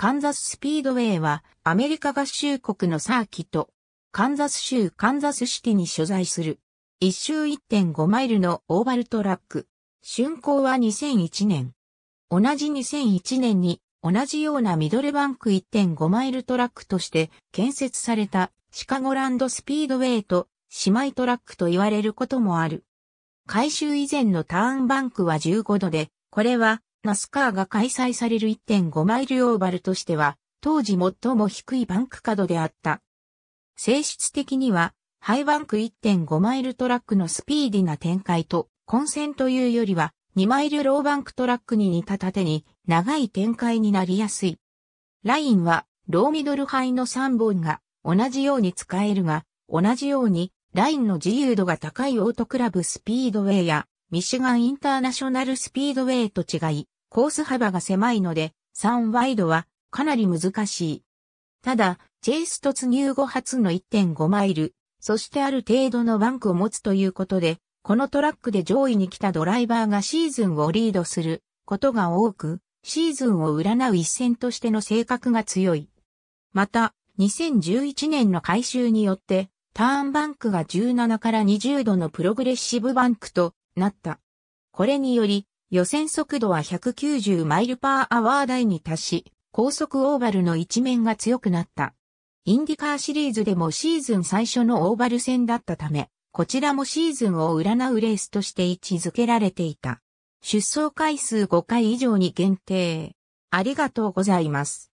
カンザススピードウェイはアメリカ合衆国のサーキット、カンザス州カンザスシティに所在する、一周1.5マイルのオーバルトラック。竣工は2001年。同じ2001年に同じようなミドルバンク1.5マイルトラックとして建設されたシカゴランドスピードウェイと姉妹トラックと言われることもある。改修以前のターンバンクは15度で、これはナスカーが開催される1.5マイルオーバルとしては、当時最も低いバンク角であった。性質的には、ハイバンク1.5マイルトラックのスピーディな展開と、混戦というよりは、2マイルローバンクトラックに似た縦に、長い展開になりやすい。ラインは、ローミドル杯の3本が、同じように使えるが、同じように、ラインの自由度が高いオートクラブスピードウェイや、ミシガンインターナショナルスピードウェイと違い、コース幅が狭いので、3ワイドはかなり難しい。ただ、チェイス突入後初の1.5マイル、そしてある程度のバンクを持つということで、このトラックで上位に来たドライバーがシーズンをリードすることが多く、シーズンを占う一戦としての性格が強い。また、2011年の改修によって、ターンバンクが17から20度のプログレッシブバンクと、なった。これにより、予選速度は190マイルパーアワー台に達し、高速オーバルの一面が強くなった。インディカーシリーズでもシーズン最初のオーバル戦だったため、こちらもシーズンを占うレースとして位置づけられていた。出走回数5回以上に限定。ありがとうございます。